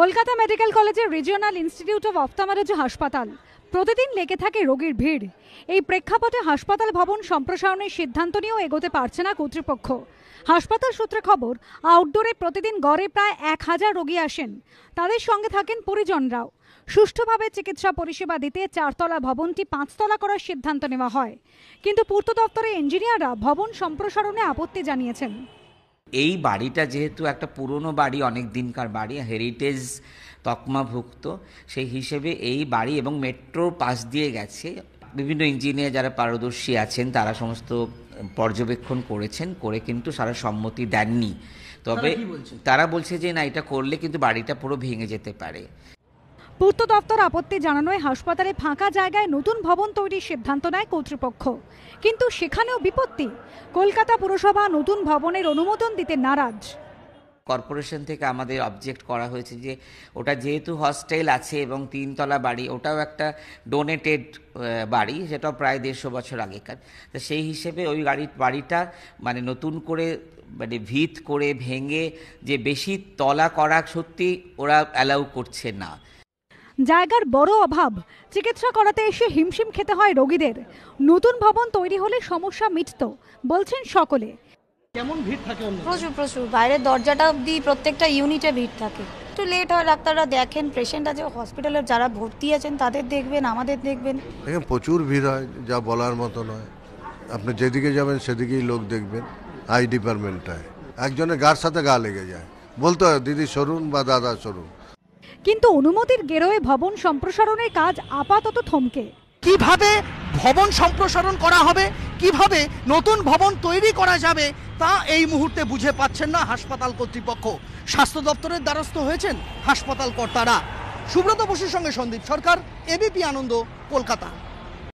Kolkata medical কলেজের regional institute of ophthalmology হাসপাতাল প্রতিদিন লেগে থাকে রোগীর ভিড় এই প্রেক্ষাপটে হাসপাতাল ভবন সম্প্রসারণের সিদ্ধান্ত নিয়েও এগোতে পারছে না কর্তৃপক্ষ হাসপাতাল সূত্রে খবর আউটডোরে প্রতিদিন গড়ে প্রায় এক হাজার রোগী আসেন তাদের সঙ্গে থাকেন পরিজনরাও সুষ্ঠুভাবে চিকিৎসা পরিষেবা দিতে চারতলা ভবনটি পাঁচতলা করার সিদ্ধান্ত নেওয়া হয় কিন্তু পূর্ত দপ্তরের ইঞ্জিনিয়াররা ভবন সম্প্রসারণে আপত্তি জানিয়েছেন এই বাড়িটা যেহেতু একটা পুরনো বাড়ি অনেক দিনকার বাড়ি হেরিটেজ তকমাভুক্ত সেই হিসেবে এই বাড়ি এবং মেট্রোর পাশ দিয়ে গেছে বিভিন্ন ইঞ্জিনিয়ার যারা পারদর্শী আছেন তারা সমস্ত পর্যবেক্ষণ করেছেন করে কিন্তু সারা সম্মতি দেননি তবে তারা বলছে যে না এটা করলে কিন্তু বাড়িটা পুরো ভেঙে যেতে পারে পূর্ত দপ্তর আপত্তি জানানোয় হাসপাতালে ফাঁকা জায়গায় নতুন ভবন তৈরির সিদ্ধান্ত নেয় কর্তৃপক্ষ কিন্তু সেখানেও বিপত্তি কলকাতা পুরসভা নতুন ভবনের অনুমোদন দিতে নারাজ কর্পোরেশন থেকে আমাদের অবজেক্ট করা হয়েছে যে ওটা যেহেতু হস্টেল আছে এবং তিনতলা বাড়ি ওটাও একটা ডোনেটেড বাড়ি সেটাও প্রায় দেড়শো বছর আগেকার তো সেই হিসেবে ওই গাড়ির বাড়িটা মানে নতুন করে মানে ভিত করে ভেঙে যে বেশি তলা করা সত্যি ওরা অ্যালাউ করছে না জায়গার বড় অভাব চিকিৎসা করাতে এসে হিমশিম খেতে হয় রোগীদের নতুন ভবন তৈরি হলে সমস্যা মিটত বলছেন সকলে কেমন ভিড় থাকে প্রচুর প্রচুর বাইরের দরজাটা অব্দি প্রত্যেকটা ইউনিটে ভিড় থাকে একটু লেট হয় ডাক্তাররা দেখেন পেশেন্ট আছে হসপিটালে যারা ভর্তি আছেন তাদের দেখবেন আমাদের দেখবেন দেখেন প্রচুর ভিড় হয় যা বলার মতো নয় আপনি যেদিকে যাবেন সেদিকেই লোক দেখবেন আই ডিপার্টমেন্টটায় একজনের গার সাথে গা লেগে যায় বলতে হয় দিদি সরুন বা দাদা সরুন কিন্তু অনুমতির গেরোয়ে ভবন সম্প্রসারণের কাজ আপাতত থমকে কিভাবে ভবন সম্প্রসারণ করা হবে কিভাবে নতুন ভবন তৈরি করা যাবে তা এই মুহূর্তে বুঝে পাচ্ছেন না হাসপাতাল কর্তৃপক্ষ স্বাস্থ্য দপ্তরের দ্বারস্থ হয়েছেন হাসপাতাল কর্তারা সুব্রত বসুর সঙ্গে সন্দীপ সরকার এবিপি আনন্দ কলকাতা